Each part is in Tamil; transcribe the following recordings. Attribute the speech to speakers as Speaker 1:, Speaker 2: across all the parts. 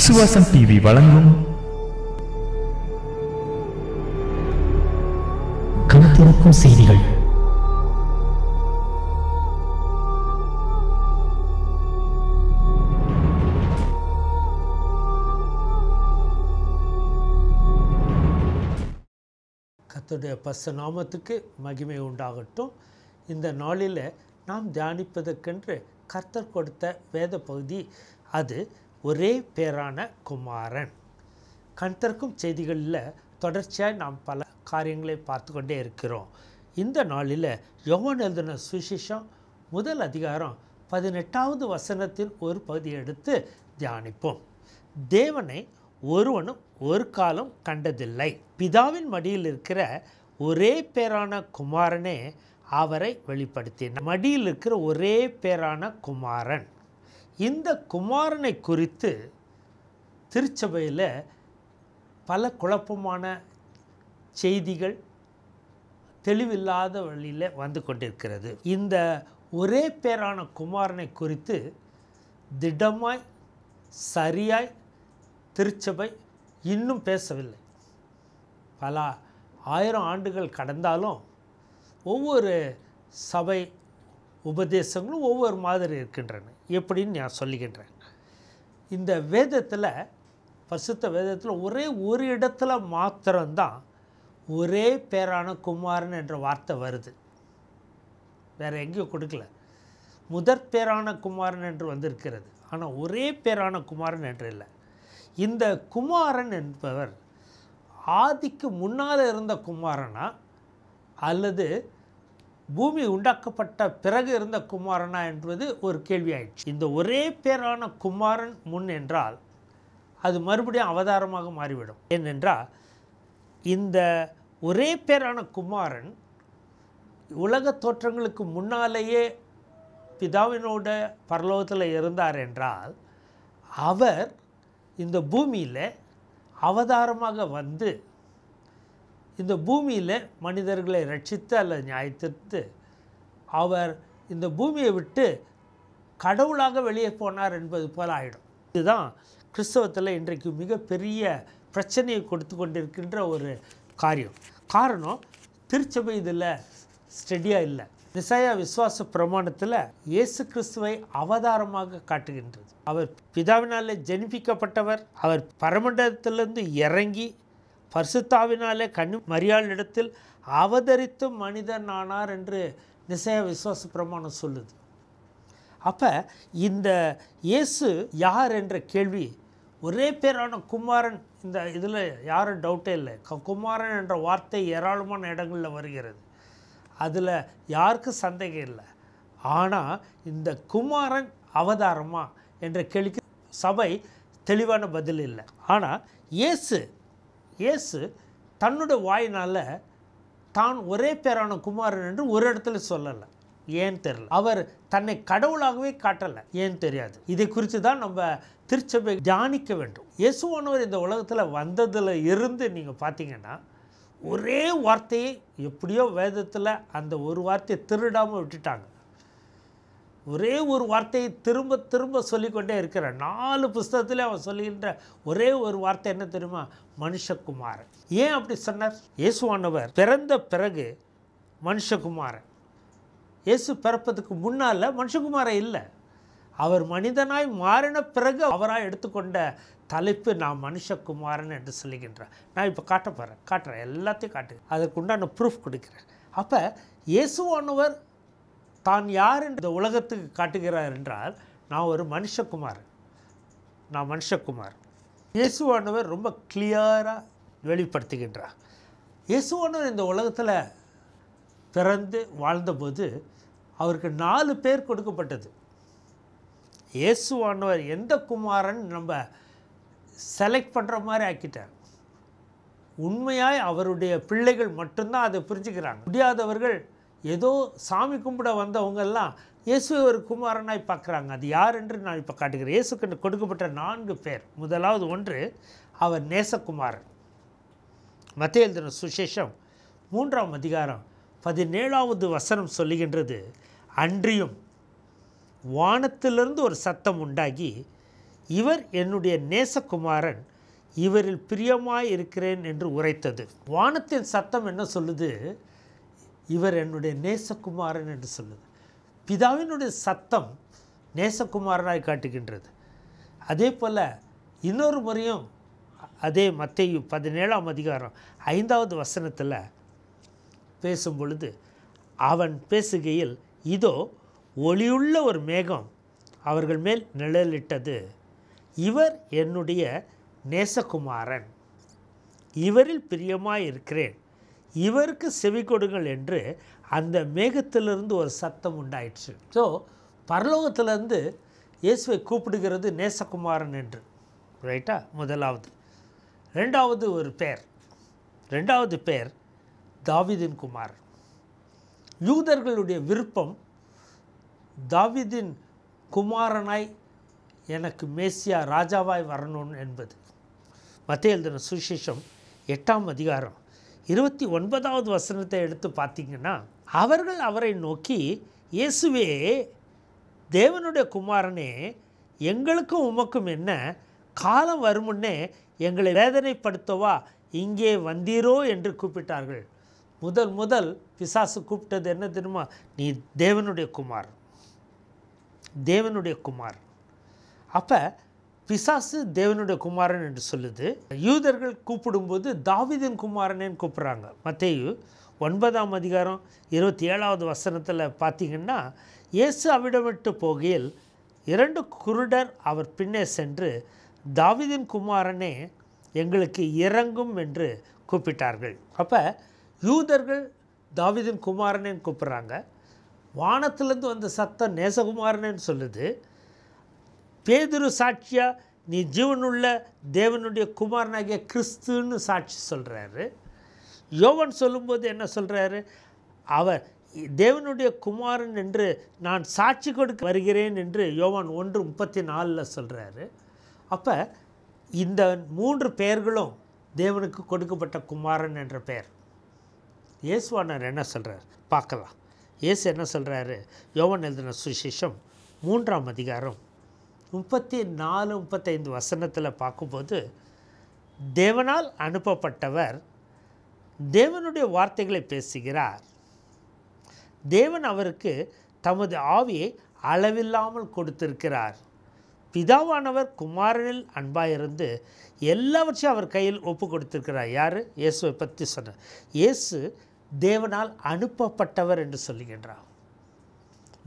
Speaker 1: விசுவாசம் டிவி வழங்கும் கருத்திருக்கும் செய்திகள் கத்துடைய பச நாமத்துக்கு மகிமை உண்டாகட்டும் இந்த நாளில் நாம் தியானிப்பதற்கென்று கர்த்தர் கொடுத்த வேத பகுதி அது ஒரே பேரான குமாரன் கண்தர்க்கும் செய்திகளில் தொடர்ச்சியாக நாம் பல காரியங்களை பார்த்து கொண்டே இருக்கிறோம் இந்த நாளில் யோவன் எழுதின சுவிசேஷம் முதல் அதிகாரம் பதினெட்டாவது வசனத்தின் ஒரு பகுதியை எடுத்து தியானிப்போம் தேவனை ஒருவனும் ஒரு காலம் கண்டதில்லை பிதாவின் மடியில் இருக்கிற ஒரே பேரான குமாரனே அவரை வெளிப்படுத்தினார் மடியில் இருக்கிற ஒரே பேரான குமாரன் இந்த குமாரனை குறித்து திருச்சபையில் பல குழப்பமான செய்திகள் தெளிவில்லாத வழியில் வந்து கொண்டிருக்கிறது இந்த ஒரே பேரான குமாரனை குறித்து திடமாய் சரியாய் திருச்சபை இன்னும் பேசவில்லை பல ஆயிரம் ஆண்டுகள் கடந்தாலும் ஒவ்வொரு சபை உபதேசங்களும் ஒவ்வொரு மாதிரி இருக்கின்றன எப்படின்னு நான் சொல்லுகின்றேன் இந்த வேதத்தில் பசுத்த வேதத்தில் ஒரே ஒரு இடத்துல மாத்திரம்தான் ஒரே பேரான குமாரன் என்ற வார்த்தை வருது வேறு எங்கேயும் கொடுக்கல முதற் பேரான குமாரன் என்று வந்திருக்கிறது ஆனால் ஒரே பேரான குமாரன் என்று இல்லை இந்த குமாரன் என்பவர் ஆதிக்கு முன்னால் இருந்த குமாரனா அல்லது பூமி உண்டாக்கப்பட்ட பிறகு இருந்த குமாரனா என்பது ஒரு கேள்வியாயிடுச்சு இந்த ஒரே பேரான குமாரன் முன் என்றால் அது மறுபடியும் அவதாரமாக மாறிவிடும் ஏனென்றால் இந்த ஒரே பேரான குமாரன் உலக தோற்றங்களுக்கு முன்னாலேயே பிதாவினோட பரலோகத்தில் இருந்தார் என்றால் அவர் இந்த பூமியில் அவதாரமாக வந்து இந்த பூமியில் மனிதர்களை ரட்சித்து அல்ல நியாயத்திற்கு அவர் இந்த பூமியை விட்டு கடவுளாக வெளியே போனார் என்பது போல் ஆகிடும் இதுதான் கிறிஸ்தவத்தில் இன்றைக்கு மிகப்பெரிய பிரச்சனையை கொடுத்து கொண்டிருக்கின்ற ஒரு காரியம் காரணம் திருச்சபை இதில் ஸ்டெடியாக இல்லை நிசாயா விசுவாச பிரமாணத்தில் இயேசு கிறிஸ்துவை அவதாரமாக காட்டுகின்றது அவர் பிதாவினாலே ஜெனிப்பிக்கப்பட்டவர் அவர் பரமண்டலத்திலிருந்து இறங்கி பரிசுத்தாவினாலே கண் மரியாளிடத்தில் அவதரித்து மனிதன் ஆனார் என்று நிசய விசுவாச பிரமாணம் சொல்லுது அப்போ இந்த இயேசு யார் என்ற கேள்வி ஒரே பேரான குமாரன் இந்த இதில் யாரும் டவுட்டே இல்லை குமாரன் என்ற வார்த்தை ஏராளமான இடங்களில் வருகிறது அதில் யாருக்கும் சந்தேகம் இல்லை ஆனால் இந்த குமாரன் அவதாரமா என்ற கேள்விக்கு சபை தெளிவான பதில் இல்லை ஆனால் இயேசு இயேசு தன்னோட வாயினால் தான் ஒரே பேரான குமாரன் என்று ஒரு இடத்துல சொல்லலை ஏன் தெரியல அவர் தன்னை கடவுளாகவே காட்டலை ஏன் தெரியாது இதை குறித்து தான் நம்ம திருச்சபை தியானிக்க வேண்டும் இயேசுவானவர் இந்த உலகத்தில் வந்ததில் இருந்து நீங்கள் பார்த்தீங்கன்னா ஒரே வார்த்தையை எப்படியோ வேதத்தில் அந்த ஒரு வார்த்தையை திருடாமல் விட்டுட்டாங்க ஒரே ஒரு வார்த்தையை திரும்ப திரும்ப சொல்லிக்கொண்டே இருக்கிறேன் நாலு புஸ்தகத்தில் அவன் சொல்லுகின்ற ஒரே ஒரு வார்த்தை என்ன தெரியுமா மனுஷகுமாரன் ஏன் அப்படி சொன்னார் இயேசுவானவர் பிறந்த பிறகு மனுஷகுமாரன் இயேசு பிறப்பதுக்கு முன்னால் மனுஷகுமாரன் இல்லை அவர் மனிதனாய் மாறின பிறகு அவராக எடுத்துக்கொண்ட தலைப்பு நான் மனுஷகுமாரன் என்று சொல்லுகின்றார் நான் இப்போ காட்ட போகிறேன் காட்டுறேன் எல்லாத்தையும் காட்டு அதற்கு உண்டான ப்ரூஃப் கொடுக்குறேன் அப்போ இயேசுவானவர் தான் யார் இந்த உலகத்துக்கு காட்டுகிறார் என்றால் நான் ஒரு மனுஷகுமார் நான் மனுஷகுமார் இயேசுவானவர் ரொம்ப கிளியராக வெளிப்படுத்துகின்றார் இயேசுவானவர் இந்த உலகத்தில் பிறந்து வாழ்ந்தபோது அவருக்கு நாலு பேர் கொடுக்கப்பட்டது இயேசுவானவர் எந்த குமாரன் நம்ம செலக்ட் பண்ணுற மாதிரி ஆக்கிட்டார் உண்மையாய் அவருடைய பிள்ளைகள் மட்டும்தான் அதை புரிஞ்சுக்கிறாங்க முடியாதவர்கள் ஏதோ சாமி கும்பிட வந்தவங்கெல்லாம் இயேசு ஒரு குமாரனாய் பார்க்குறாங்க அது யார் என்று நான் இப்போ காட்டுகிறேன் இயேசுக்கு கொடுக்கப்பட்ட நான்கு பேர் முதலாவது ஒன்று அவர் நேசகுமாரன் மத்தியல்தன சுசேஷம் மூன்றாம் அதிகாரம் பதினேழாவது வசனம் சொல்லுகின்றது அன்றியும் வானத்திலிருந்து ஒரு சத்தம் உண்டாகி இவர் என்னுடைய நேசகுமாரன் இவரில் பிரியமாக இருக்கிறேன் என்று உரைத்தது வானத்தின் சத்தம் என்ன சொல்லுது இவர் என்னுடைய நேசகுமாரன் என்று சொல்லுது பிதாவினுடைய சத்தம் நேசகுமாரனாய் காட்டுகின்றது அதே போல் இன்னொரு முறையும் அதே மத்திய பதினேழாம் அதிகாரம் ஐந்தாவது வசனத்தில் பேசும் பொழுது அவன் பேசுகையில் இதோ ஒளியுள்ள ஒரு மேகம் அவர்கள் மேல் நிழலிட்டது இவர் என்னுடைய நேசகுமாரன் இவரில் பிரியமாக இருக்கிறேன் இவருக்கு செவி கொடுங்கள் என்று அந்த மேகத்திலிருந்து ஒரு சத்தம் உண்டாயிடுச்சு ஸோ பரலோகத்திலேருந்து இயேசுவை கூப்பிடுகிறது நேசகுமாரன் என்று ரைட்டா முதலாவது ரெண்டாவது ஒரு பேர் ரெண்டாவது பேர் தாவிதின் குமார் யூதர்களுடைய விருப்பம் தாவிதின் குமாரனாய் எனக்கு மேசியா ராஜாவாய் வரணும் என்பது மத்திய எழுதின சுவிசேஷம் எட்டாம் அதிகாரம் இருபத்தி ஒன்பதாவது வசனத்தை எடுத்து பார்த்தீங்கன்னா அவர்கள் அவரை நோக்கி இயேசுவே தேவனுடைய குமாரனே எங்களுக்கும் உமக்கும் என்ன காலம் வருமுன்னே எங்களை வேதனைப்படுத்தவா இங்கே வந்தீரோ என்று கூப்பிட்டார்கள் முதல் முதல் பிசாசு கூப்பிட்டது என்ன தெரியுமா நீ தேவனுடைய குமார் தேவனுடைய குமார் அப்போ பிசாசு தேவனுடைய குமாரன் என்று சொல்லுது யூதர்கள் கூப்பிடும்போது தாவிதன் குமாரனேன்னு கூப்பிட்றாங்க மத்தேயு ஒன்பதாம் அதிகாரம் இருபத்தி ஏழாவது வசனத்தில் பார்த்திங்கன்னா இயேசு அவிடமிட்டு போகையில் இரண்டு குருடர் அவர் பின்னே சென்று தாவிதின் குமாரனே எங்களுக்கு இறங்கும் என்று கூப்பிட்டார்கள் அப்போ யூதர்கள் தாவிதின் குமாரனேன்னு கூப்பிட்றாங்க வானத்திலேருந்து வந்த சத்தம் நேசகுமாரனேன்னு சொல்லுது பேதுரு சாட்சியாக நீ ஜீவனுள்ள தேவனுடைய குமாரனாகிய கிறிஸ்துன்னு சாட்சி சொல்கிறாரு யோவன் சொல்லும்போது என்ன சொல்கிறாரு அவர் தேவனுடைய குமாரன் என்று நான் சாட்சி கொடுக்க வருகிறேன் என்று யோவான் ஒன்று முப்பத்தி நாலில் சொல்கிறாரு அப்போ இந்த மூன்று பெயர்களும் தேவனுக்கு கொடுக்கப்பட்ட குமாரன் என்ற பெயர் இயேசுவானர் என்ன சொல்கிறார் பார்க்கலாம் இயேசு என்ன சொல்கிறாரு யோவன் எழுதின சுவிசேஷம் மூன்றாம் அதிகாரம் முப்பத்தி நாலு முப்பத்தைந்து வசனத்தில் பார்க்கும்போது தேவனால் அனுப்பப்பட்டவர் தேவனுடைய வார்த்தைகளை பேசுகிறார் தேவன் அவருக்கு தமது ஆவியை அளவில்லாமல் கொடுத்திருக்கிறார் பிதாவானவர் குமாரனில் அன்பாயிருந்து எல்லாவற்றையும் அவர் கையில் ஒப்பு கொடுத்திருக்கிறார் யார் இயேசுவை பற்றி சொன்னார் இயேசு தேவனால் அனுப்பப்பட்டவர் என்று சொல்லுகின்றார்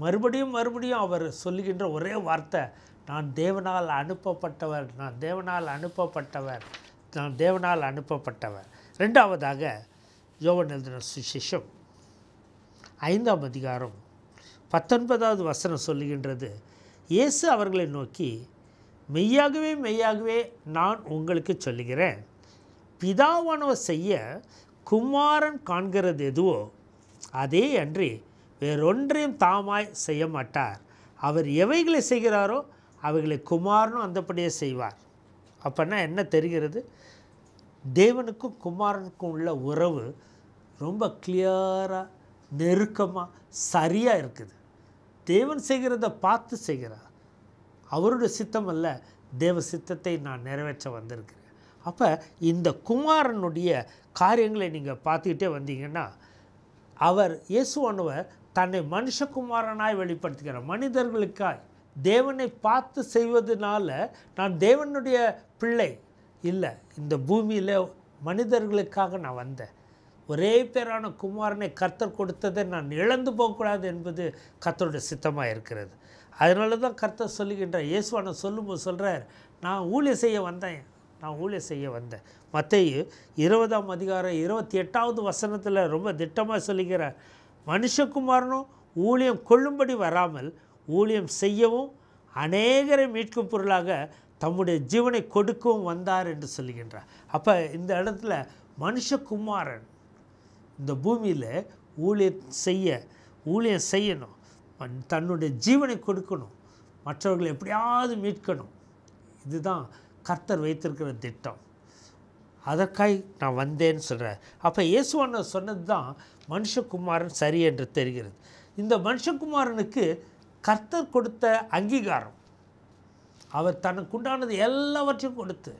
Speaker 1: மறுபடியும் மறுபடியும் அவர் சொல்லுகின்ற ஒரே வார்த்தை நான் தேவனால் அனுப்பப்பட்டவர் நான் தேவனால் அனுப்பப்பட்டவர் நான் தேவனால் அனுப்பப்பட்டவர் ரெண்டாவதாக யோவன் எழுதின சுசேஷம் ஐந்தாம் அதிகாரம் பத்தொன்பதாவது வசனம் சொல்லுகின்றது இயேசு அவர்களை நோக்கி மெய்யாகவே மெய்யாகவே நான் உங்களுக்கு சொல்லுகிறேன் பிதாவானவர் செய்ய குமாரன் காண்கிறது எதுவோ அதே அன்றி வேறொன்றையும் தாமாய் செய்ய மாட்டார் அவர் எவைகளை செய்கிறாரோ அவைகளை குமாரனும் அந்தப்படியே செய்வார் அப்போன்னா என்ன தெரிகிறது தேவனுக்கும் குமாரனுக்கும் உள்ள உறவு ரொம்ப கிளியராக நெருக்கமாக சரியாக இருக்குது தேவன் செய்கிறத பார்த்து செய்கிறார் அவருடைய சித்தம் அல்ல தேவ சித்தத்தை நான் நிறைவேற்ற வந்திருக்கிறேன் அப்போ இந்த குமாரனுடைய காரியங்களை நீங்கள் பார்த்துக்கிட்டே வந்தீங்கன்னா அவர் இயேசுவானவர் தன்னை மனுஷகுமாரனாய் வெளிப்படுத்துகிறார் மனிதர்களுக்காய் தேவனை பார்த்து செய்வதனால நான் தேவனுடைய பிள்ளை இல்லை இந்த பூமியில் மனிதர்களுக்காக நான் வந்தேன் ஒரே பேரான குமாரனை கர்த்தர் கொடுத்ததை நான் இழந்து போகக்கூடாது என்பது கர்த்தருடைய சித்தமாக இருக்கிறது அதனால தான் கர்த்தர் சொல்லுகின்றார் இயேசுவான சொல்லும்போது சொல்கிறார் நான் ஊழிய செய்ய வந்தேன் நான் ஊழிய செய்ய வந்தேன் மற்றைய இருபதாம் அதிகாரம் இருபத்தி எட்டாவது வசனத்தில் ரொம்ப திட்டமாக சொல்லுகிறார் மனுஷகுமாரனும் ஊழியம் கொள்ளும்படி வராமல் ஊழியம் செய்யவும் அநேகரை மீட்கும் பொருளாக தம்முடைய ஜீவனை கொடுக்கவும் வந்தார் என்று சொல்லுகின்றார் அப்போ இந்த இடத்துல மனுஷகுமாரன் இந்த பூமியில் ஊழியம் செய்ய ஊழியம் செய்யணும் தன்னுடைய ஜீவனை கொடுக்கணும் மற்றவர்களை எப்படியாவது மீட்கணும் இதுதான் கர்த்தர் வைத்திருக்கிற திட்டம் அதற்காய் நான் வந்தேன்னு சொல்கிறார் அப்போ இயேசுவண்ண சொன்னது தான் மனுஷகுமாரன் சரி என்று தெரிகிறது இந்த மனுஷகுமாரனுக்கு கர்த்தர் கொடுத்த அங்கீகாரம் அவர் தனக்குண்டானது எல்லாவற்றையும் கொடுத்து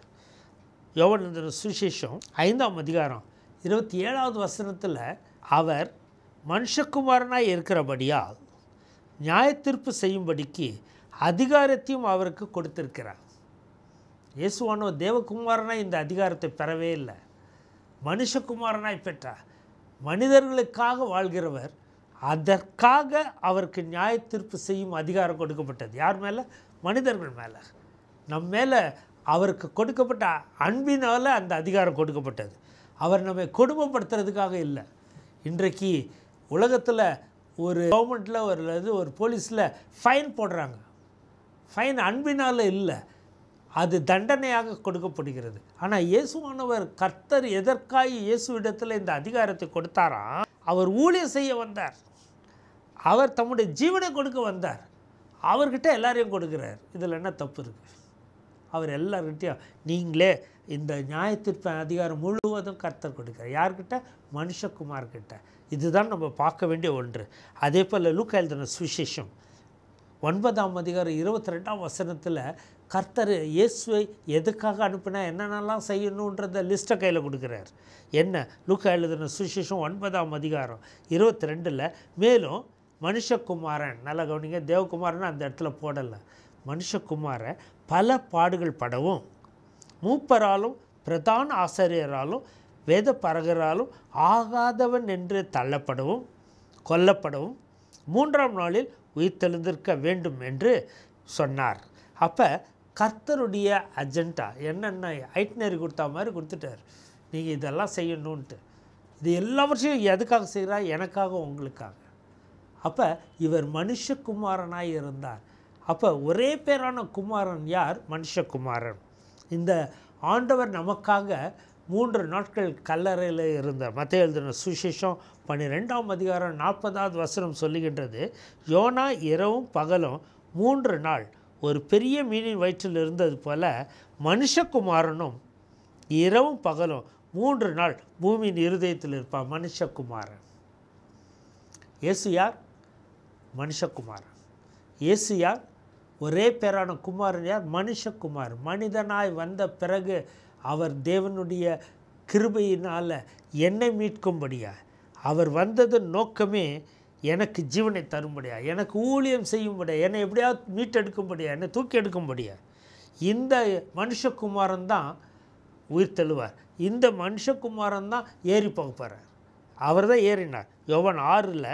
Speaker 1: யோவன் சுவிசேஷம் ஐந்தாம் அதிகாரம் இருபத்தி ஏழாவது வசனத்தில் அவர் மனுஷகுமாரனாக இருக்கிறபடியால் நியாயத்தீர்ப்பு செய்யும்படிக்கு அதிகாரத்தையும் அவருக்கு கொடுத்திருக்கிறார் இயேசுவானோ தேவகுமாரனாக இந்த அதிகாரத்தை பெறவே இல்லை மனுஷகுமாரனாய் பெற்றார் மனிதர்களுக்காக வாழ்கிறவர் அதற்காக அவருக்கு நியாய தீர்ப்பு செய்யும் அதிகாரம் கொடுக்கப்பட்டது யார் மேலே மனிதர்கள் மேலே நம் மேலே அவருக்கு கொடுக்கப்பட்ட அன்பினால் அந்த அதிகாரம் கொடுக்கப்பட்டது அவர் நம்மை கொடுமைப்படுத்துறதுக்காக இல்லை இன்றைக்கு உலகத்தில் ஒரு கவர்மெண்ட்டில் ஒரு ஒரு போலீஸில் ஃபைன் போடுறாங்க ஃபைன் அன்பினால் இல்லை அது தண்டனையாக கொடுக்கப்படுகிறது ஆனால் இயேசுவானவர் கர்த்தர் எதற்காக இயேசு இடத்துல இந்த அதிகாரத்தை கொடுத்தாராம் அவர் ஊழியம் செய்ய வந்தார் அவர் தம்முடைய ஜீவனை கொடுக்க வந்தார் அவர்கிட்ட எல்லாரையும் கொடுக்குறார் இதில் என்ன தப்பு இருக்குது அவர் எல்லார்கிட்டையும் நீங்களே இந்த நியாயத்திற்ப அதிகாரம் முழுவதும் கர்த்தர் கொடுக்கிறார் யார்கிட்ட மனுஷகுமார்கிட்ட இதுதான் நம்ம பார்க்க வேண்டிய ஒன்று அதே போல் லூக்கா எழுதின சுவிசேஷம் ஒன்பதாம் அதிகாரம் இருபத்தி ரெண்டாம் வசனத்தில் கர்த்தர் இயேசுவை எதுக்காக அனுப்பினா என்னென்னலாம் செய்யணுன்றத லிஸ்ட்டை கையில் கொடுக்குறார் என்ன லூக்கா எழுதின சுவிசேஷம் ஒன்பதாம் அதிகாரம் இருபத்தி ரெண்டில் மேலும் மனுஷகுமாரன் நல்லா கவனிங்க தேவகுமாரன் அந்த இடத்துல போடலை மனுஷகுமார பல பாடுகள் படவும் மூப்பராலும் பிரதான ஆசிரியராலும் வேத பரகராலும் ஆகாதவன் என்று தள்ளப்படவும் கொல்லப்படவும் மூன்றாம் நாளில் உயிர் வேண்டும் என்று சொன்னார் அப்போ கர்த்தருடைய அஜெண்டா என்னென்ன ஐட்னரி கொடுத்தா மாதிரி கொடுத்துட்டார் நீங்கள் இதெல்லாம் செய்யணுன்ட்டு இது எல்லா வருஷம் எதுக்காக செய்கிறா எனக்காக உங்களுக்காக அப்போ இவர் மனுஷகுமாரனாக இருந்தார் அப்போ ஒரே பேரான குமாரன் யார் மனுஷகுமாரன் இந்த ஆண்டவர் நமக்காக மூன்று நாட்கள் கல்லறையில் இருந்தார் மற்ற எழுதின சுசேஷம் பன்னிரெண்டாம் அதிகாரம் நாற்பதாவது வசனம் சொல்லுகின்றது யோனா இரவும் பகலும் மூன்று நாள் ஒரு பெரிய மீனின் வயிற்றில் இருந்தது போல மனுஷகுமாரனும் இரவும் பகலும் மூன்று நாள் பூமியின் இருதயத்தில் இருப்பான் மனுஷகுமாரன் இயேசு யார் மனுஷகுமார் இயேசு யார் ஒரே பேரான குமாரன் யார் மனுஷகுமார் மனிதனாய் வந்த பிறகு அவர் தேவனுடைய கிருபையினால் என்னை மீட்கும்படியா அவர் வந்தது நோக்கமே எனக்கு ஜீவனை தரும்படியா எனக்கு ஊழியம் செய்யும்படியா என்னை எப்படியாவது மீட்டெடுக்கும்படியா என்னை தூக்கி எடுக்கும்படியா இந்த மனுஷகுமாரன் தான் உயிர் தெழுவார் இந்த மனுஷகுமாரன் தான் ஏறி போக போகிறார் அவர் தான் ஏறினார் யோவன் ஆறில்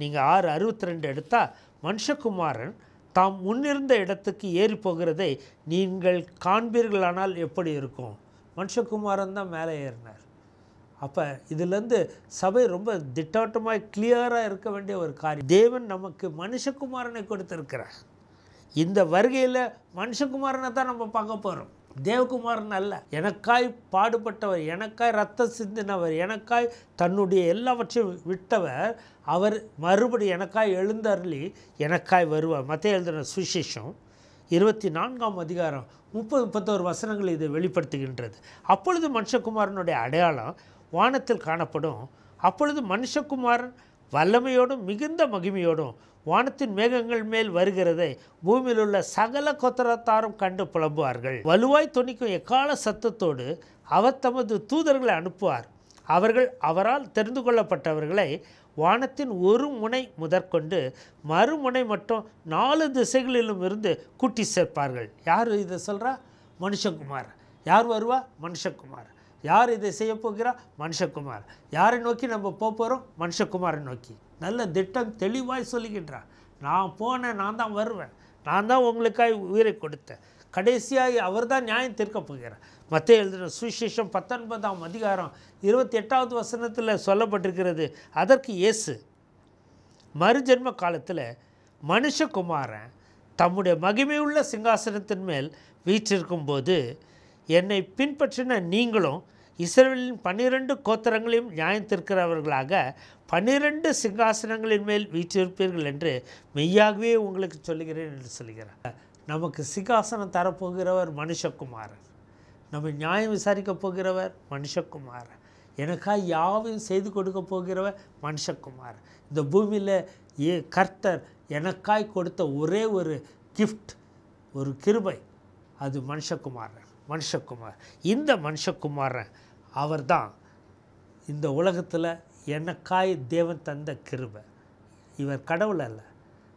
Speaker 1: நீங்கள் ஆறு அறுபத்தி ரெண்டு எடுத்தால் மனுஷகுமாரன் தாம் முன்னிருந்த இடத்துக்கு ஏறி போகிறதை நீங்கள் காண்பீர்களானால் எப்படி இருக்கும் மனுஷகுமாரன் தான் மேலே ஏறினார் அப்போ இதுலேருந்து சபை ரொம்ப திட்டவட்டமாக கிளியராக இருக்க வேண்டிய ஒரு காரியம் தேவன் நமக்கு மனுஷகுமாரனை கொடுத்துருக்கிறார் இந்த வருகையில் மனுஷகுமாரனை தான் நம்ம பார்க்க போகிறோம் தேவகுமாரன் அல்ல எனக்காய் பாடுபட்டவர் எனக்காய் ரத்த சிந்தினவர் எனக்காய் தன்னுடைய எல்லாவற்றையும் விட்டவர் அவர் மறுபடி எனக்காய் எழுந்தருளி எனக்காய் வருவார் மத்த எழுதின சுசேஷம் இருபத்தி நான்காம் அதிகாரம் முப்பது முப்பத்தோரு வசனங்கள் இது வெளிப்படுத்துகின்றது அப்பொழுது மனுஷகுமாரனுடைய அடையாளம் வானத்தில் காணப்படும் அப்பொழுது மனுஷகுமாரன் வல்லமையோடும் மிகுந்த மகிமையோடும் வானத்தின் மேகங்கள் மேல் வருகிறதை பூமியில் உள்ள சகல கொத்தரத்தாரும் கண்டு புலம்புவார்கள் வலுவாய் துணிக்கும் எக்கால சத்தத்தோடு அவர் தமது தூதர்களை அனுப்புவார் அவர்கள் அவரால் தெரிந்து கொள்ளப்பட்டவர்களை வானத்தின் ஒரு முனை முதற்கொண்டு மறுமுனை மட்டும் நாலு திசைகளிலும் இருந்து கூட்டி சேர்ப்பார்கள் யார் இதை சொல்கிறா மனுஷகுமார் யார் வருவா மனுஷகுமார் யார் இதை செய்ய போகிறா மனுஷகுமார் யாரை நோக்கி நம்ம போகிறோம் மனுஷகுமாரை நோக்கி நல்ல திட்டம் தெளிவாய் சொல்லுகின்றார் நான் போனேன் நான் தான் வருவேன் நான் தான் உங்களுக்காக உயிரை கொடுத்தேன் கடைசியாக அவர் தான் நியாயம் தீர்க்க போகிறார் மற்ற எழுதின சுவிசேஷம் பத்தொன்பதாம் அதிகாரம் இருபத்தி எட்டாவது வசனத்தில் சொல்லப்பட்டிருக்கிறது அதற்கு இயேசு மறுஜென்ம காலத்தில் மனுஷகுமாரன் தம்முடைய மகிமையுள்ள சிங்காசனத்தின் மேல் வீற்றிருக்கும் போது என்னை பின்பற்றின நீங்களும் இஸ்ரேலின் பன்னிரண்டு கோத்தரங்களையும் நியாயத்திருக்கிறவர்களாக பன்னிரண்டு சிங்காசனங்களின் மேல் வீற்றிருப்பீர்கள் என்று மெய்யாகவே உங்களுக்கு சொல்லுகிறேன் என்று சொல்லுகிறார் நமக்கு சிங்காசனம் தரப்போகிறவர் மனுஷகுமாரன் நம்ம நியாயம் விசாரிக்க போகிறவர் மனுஷகுமாரன் எனக்காக யாவையும் செய்து கொடுக்க போகிறவர் மனுஷகுமார் இந்த பூமியில் ஏ கர்த்தர் எனக்காய் கொடுத்த ஒரே ஒரு கிஃப்ட் ஒரு கிருபை அது மனுஷகுமாரன் மனுஷகுமார் இந்த மனுஷகுமாரன் அவர் தான் இந்த உலகத்தில் எனக்காய் தேவன் தந்த கிருபை இவர் கடவுள் அல்ல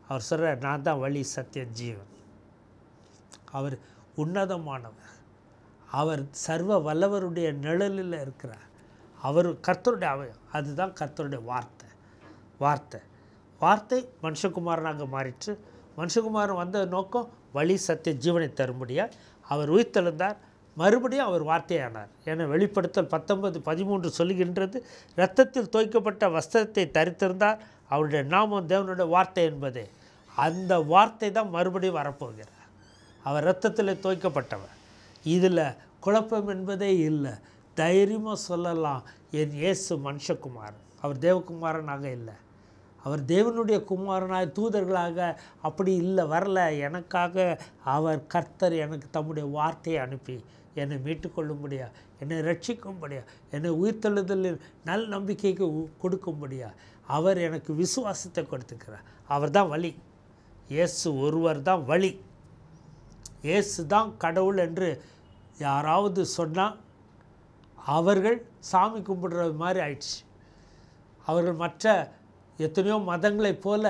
Speaker 1: அவர் சொல்கிறார் நான் தான் வழி சத்திய ஜீவன் அவர் உன்னதமானவர் அவர் சர்வ வல்லவருடைய நிழலில் இருக்கிறார் அவர் கர்த்தருடைய அவ அதுதான் கர்த்தருடைய வார்த்தை வார்த்தை வார்த்தை மனுஷகுமாரனாக மாறிட்டு மனுஷகுமாரன் வந்த நோக்கம் வழி சத்திய ஜீவனை தரும்படியாக அவர் உயிர்த்தெழுந்தார் மறுபடியும் அவர் வார்த்தையானார் என வெளிப்படுத்தல் பத்தொன்பது பதிமூன்று சொல்லுகின்றது இரத்தத்தில் துவைக்கப்பட்ட வஸ்திரத்தை தரித்திருந்தார் அவருடைய நாமம் தேவனுடைய வார்த்தை என்பதே அந்த வார்த்தை தான் மறுபடியும் வரப்போகிறார் அவர் இரத்தத்தில் துவைக்கப்பட்டவர் இதில் குழப்பம் என்பதே இல்லை தைரியமாக சொல்லலாம் என் இயேசு மனுஷகுமார் அவர் தேவகுமாரனாக இல்லை அவர் தேவனுடைய குமாரனாய் தூதர்களாக அப்படி இல்லை வரல எனக்காக அவர் கர்த்தர் எனக்கு தம்முடைய வார்த்தையை அனுப்பி என்னை மீட்டுக்கொள்ளும்படியா என்னை ரட்சிக்கும்படியா என்னை உயிர்த்தெழுதலில் நல் நம்பிக்கைக்கு கொடுக்கும்படியா அவர் எனக்கு விசுவாசத்தை கொடுத்துக்கிறார் அவர் தான் வழி இயேசு ஒருவர் தான் வழி இயேசு தான் கடவுள் என்று யாராவது சொன்னால் அவர்கள் சாமி கும்பிடுறது மாதிரி ஆயிடுச்சு அவர்கள் மற்ற எத்தனையோ மதங்களைப் போல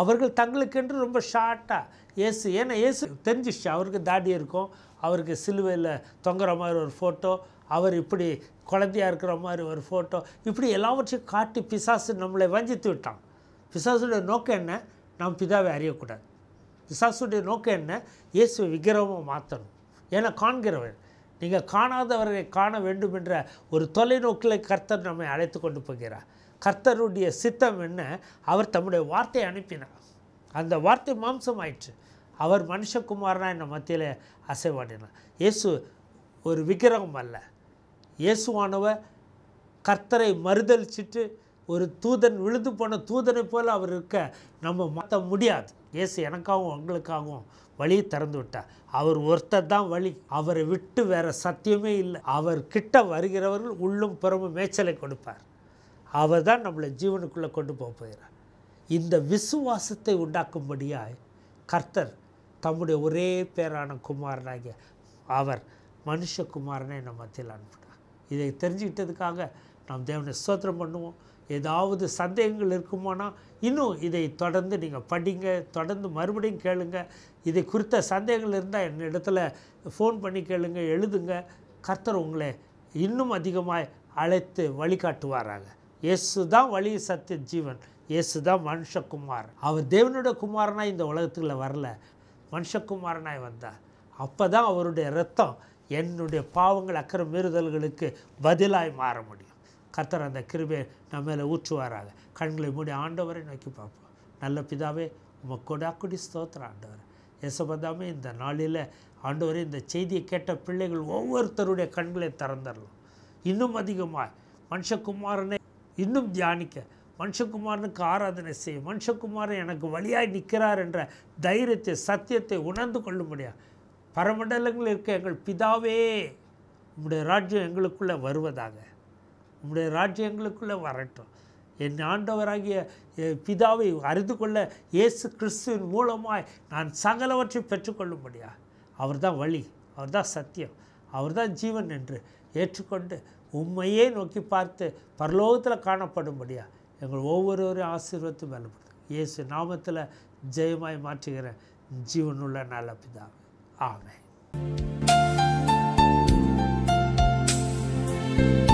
Speaker 1: அவர்கள் தங்களுக்கென்று ரொம்ப ஷார்ட்டாக ஏசு ஏன்னா ஏசு தெரிஞ்சிச்சு அவருக்கு தாடி இருக்கும் அவருக்கு சிலுவையில் தொங்குற மாதிரி ஒரு ஃபோட்டோ அவர் இப்படி குழந்தையாக இருக்கிற மாதிரி ஒரு ஃபோட்டோ இப்படி எல்லாவற்றையும் காட்டி பிசாசு நம்மளை வஞ்சித்து விட்டான் பிசாசுடைய நோக்கம் என்ன நாம் பிதாவை அறியக்கூடாது பிசாசுடைய நோக்கம் என்ன இயேசு விக்கிரமாக மாற்றணும் ஏன்னா காண்கிறவன் நீங்கள் காணாதவரை காண வேண்டும் என்ற ஒரு தொலைநோக்கில் கர்த்தர் நம்மை அழைத்து கொண்டு போகிறார் கர்த்தருடைய சித்தம் என்ன அவர் தம்முடைய வார்த்தையை அனுப்பினார் அந்த வார்த்தை மாம்சம் ஆயிற்று அவர் மனுஷகுமாரனாக என்னை மத்தியில் அசைவாடினார் இயேசு ஒரு விக்கிரகம் அல்ல இயேசுவானவர் கர்த்தரை மறுதளிச்சிட்டு ஒரு தூதன் விழுந்து போன தூதனை போல் அவர் இருக்க நம்ம மாற்ற முடியாது இயேசு எனக்காகவும் உங்களுக்காகவும் வழியை திறந்து விட்டார் அவர் ஒருத்தர் தான் வழி அவரை விட்டு வேறு சத்தியமே இல்லை அவர் கிட்ட வருகிறவர்கள் உள்ளும் புறமும் மேய்ச்சலை கொடுப்பார் அவர் தான் நம்மளை ஜீவனுக்குள்ளே கொண்டு போக போகிறார் இந்த விசுவாசத்தை உண்டாக்கும்படியாக கர்த்தர் தம்முடைய ஒரே பேரான குமாரனாகிய அவர் மனுஷகுமாரனை நம்ம மத்தியில் அனுப்பினார் இதை தெரிஞ்சுக்கிட்டதுக்காக நாம் தேவனை சோத்திரம் பண்ணுவோம் ஏதாவது சந்தேகங்கள் இருக்குமானால் இன்னும் இதை தொடர்ந்து நீங்கள் படிங்க தொடர்ந்து மறுபடியும் கேளுங்க இதை குறித்த சந்தேகங்கள் இருந்தால் என் இடத்துல ஃபோன் பண்ணி கேளுங்க எழுதுங்க கர்த்தர் உங்களை இன்னும் அதிகமாக அழைத்து வழிகாட்டுவாராங்க இயேசு தான் வழி சத்திய ஜீவன் இயேசு தான் மனுஷகுமார் அவர் தேவனுடைய குமாரனாக இந்த உலகத்துக்குள்ள வரல மனுஷகுமாரனாய் வந்தார் அப்போ தான் அவருடைய ரத்தம் என்னுடைய பாவங்கள் அக்கறை மீறுதல்களுக்கு பதிலாய் மாற முடியும் கத்தர் அந்த கிருபை நம்ம மேலே ஊற்றுவாராக கண்களை மூடி ஆண்டவரை நோக்கி பார்ப்போம் நல்ல பிதாவே உங்கள் குடி ஸ்தோத்திரம் ஆண்டவர் எசபதாமே இந்த நாளில் ஆண்டவர் இந்த செய்தியை கேட்ட பிள்ளைகள் ஒவ்வொருத்தருடைய கண்களை திறந்துடலாம் இன்னும் அதிகமாக மனுஷகுமாரனே இன்னும் தியானிக்க மனுஷகுமாரனுக்கு ஆராதனை செய் மனுஷகுமாரன் எனக்கு வழியாய் நிற்கிறார் என்ற தைரியத்தை சத்தியத்தை உணர்ந்து கொள்ள முடியாது பரமண்டலங்களில் இருக்க எங்கள் பிதாவே உம்முடைய ராஜ்யம் எங்களுக்குள்ளே வருவதாக உம்முடைய ராஜ்யம் எங்களுக்குள்ளே வரட்டும் என் ஆண்டவராகிய பிதாவை அறிந்து கொள்ள இயேசு கிறிஸ்துவின் மூலமாய் நான் சகலவற்றை பெற்றுக்கொள்ளும்படியா அவர் அவர்தான் வழி அவர்தான் சத்தியம் அவர்தான் ஜீவன் என்று ஏற்றுக்கொண்டு உண்மையே நோக்கி பார்த்து பரலோகத்தில் காணப்படும்படியா எங்கள் ஒவ்வொருவரையும் ஆசீர்வத்தும் வேலைப்படுது இயேசு நாமத்தில் ஜெயமாய் மாற்றுகிறேன் ஜீவனுள்ள நல்ல பிதாவே ஆமே thank you